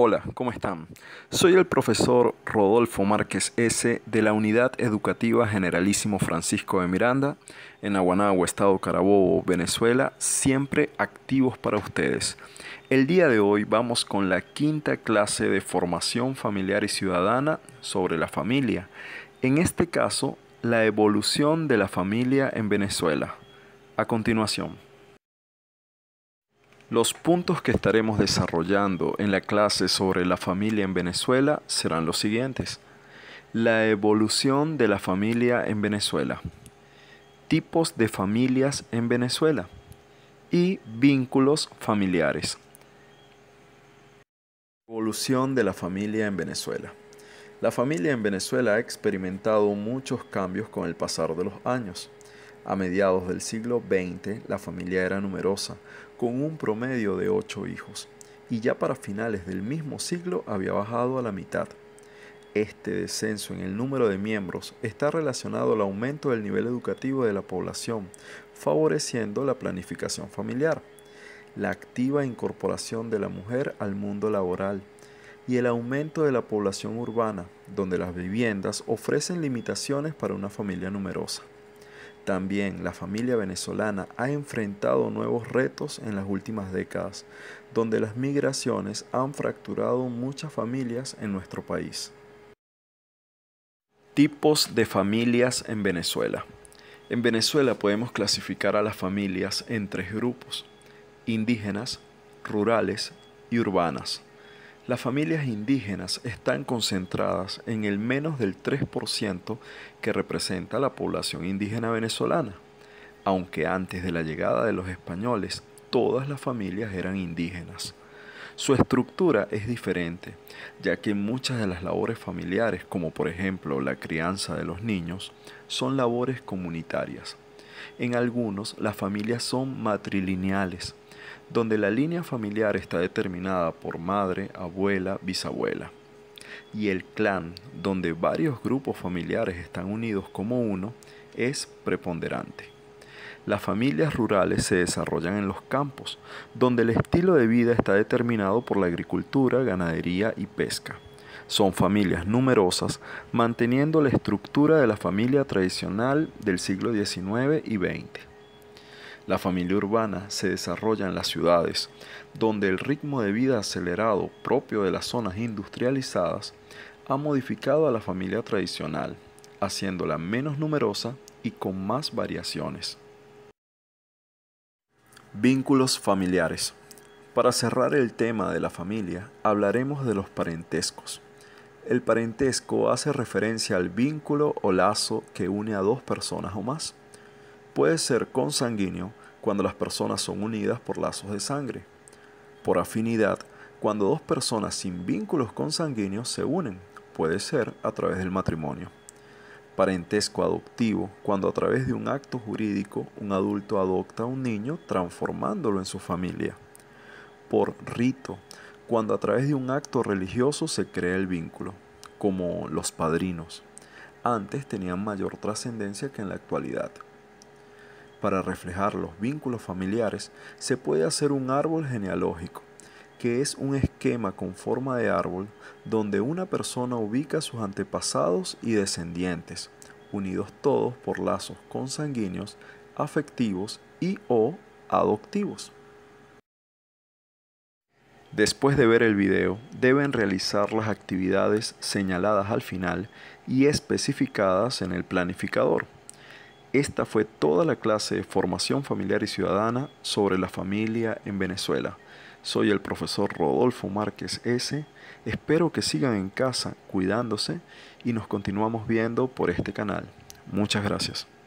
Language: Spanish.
Hola, ¿cómo están? Soy el profesor Rodolfo Márquez S. de la Unidad Educativa Generalísimo Francisco de Miranda, en Aguanagua, Estado Carabobo, Venezuela, siempre activos para ustedes. El día de hoy vamos con la quinta clase de formación familiar y ciudadana sobre la familia. En este caso, la evolución de la familia en Venezuela. A continuación. Los puntos que estaremos desarrollando en la clase sobre la familia en Venezuela serán los siguientes. La evolución de la familia en Venezuela. Tipos de familias en Venezuela. Y vínculos familiares. Evolución de la familia en Venezuela. La familia en Venezuela ha experimentado muchos cambios con el pasar de los años. A mediados del siglo XX la familia era numerosa, con un promedio de ocho hijos, y ya para finales del mismo siglo había bajado a la mitad. Este descenso en el número de miembros está relacionado al aumento del nivel educativo de la población, favoreciendo la planificación familiar, la activa incorporación de la mujer al mundo laboral y el aumento de la población urbana, donde las viviendas ofrecen limitaciones para una familia numerosa. También la familia venezolana ha enfrentado nuevos retos en las últimas décadas, donde las migraciones han fracturado muchas familias en nuestro país. Tipos de familias en Venezuela. En Venezuela podemos clasificar a las familias en tres grupos, indígenas, rurales y urbanas. Las familias indígenas están concentradas en el menos del 3% que representa la población indígena venezolana, aunque antes de la llegada de los españoles todas las familias eran indígenas. Su estructura es diferente, ya que muchas de las labores familiares, como por ejemplo la crianza de los niños, son labores comunitarias. En algunos, las familias son matrilineales, donde la línea familiar está determinada por madre, abuela, bisabuela, y el clan, donde varios grupos familiares están unidos como uno, es preponderante. Las familias rurales se desarrollan en los campos, donde el estilo de vida está determinado por la agricultura, ganadería y pesca. Son familias numerosas, manteniendo la estructura de la familia tradicional del siglo XIX y XX. La familia urbana se desarrolla en las ciudades, donde el ritmo de vida acelerado propio de las zonas industrializadas ha modificado a la familia tradicional, haciéndola menos numerosa y con más variaciones. Vínculos familiares. Para cerrar el tema de la familia, hablaremos de los parentescos. El parentesco hace referencia al vínculo o lazo que une a dos personas o más puede ser consanguíneo cuando las personas son unidas por lazos de sangre. Por afinidad, cuando dos personas sin vínculos consanguíneos se unen, puede ser a través del matrimonio. Parentesco adoptivo, cuando a través de un acto jurídico un adulto adopta a un niño transformándolo en su familia. Por rito, cuando a través de un acto religioso se crea el vínculo, como los padrinos. Antes tenían mayor trascendencia que en la actualidad para reflejar los vínculos familiares, se puede hacer un árbol genealógico, que es un esquema con forma de árbol donde una persona ubica sus antepasados y descendientes, unidos todos por lazos consanguíneos, afectivos y o adoptivos. Después de ver el video, deben realizar las actividades señaladas al final y especificadas en el planificador. Esta fue toda la clase de formación familiar y ciudadana sobre la familia en Venezuela. Soy el profesor Rodolfo Márquez S. Espero que sigan en casa cuidándose y nos continuamos viendo por este canal. Muchas gracias.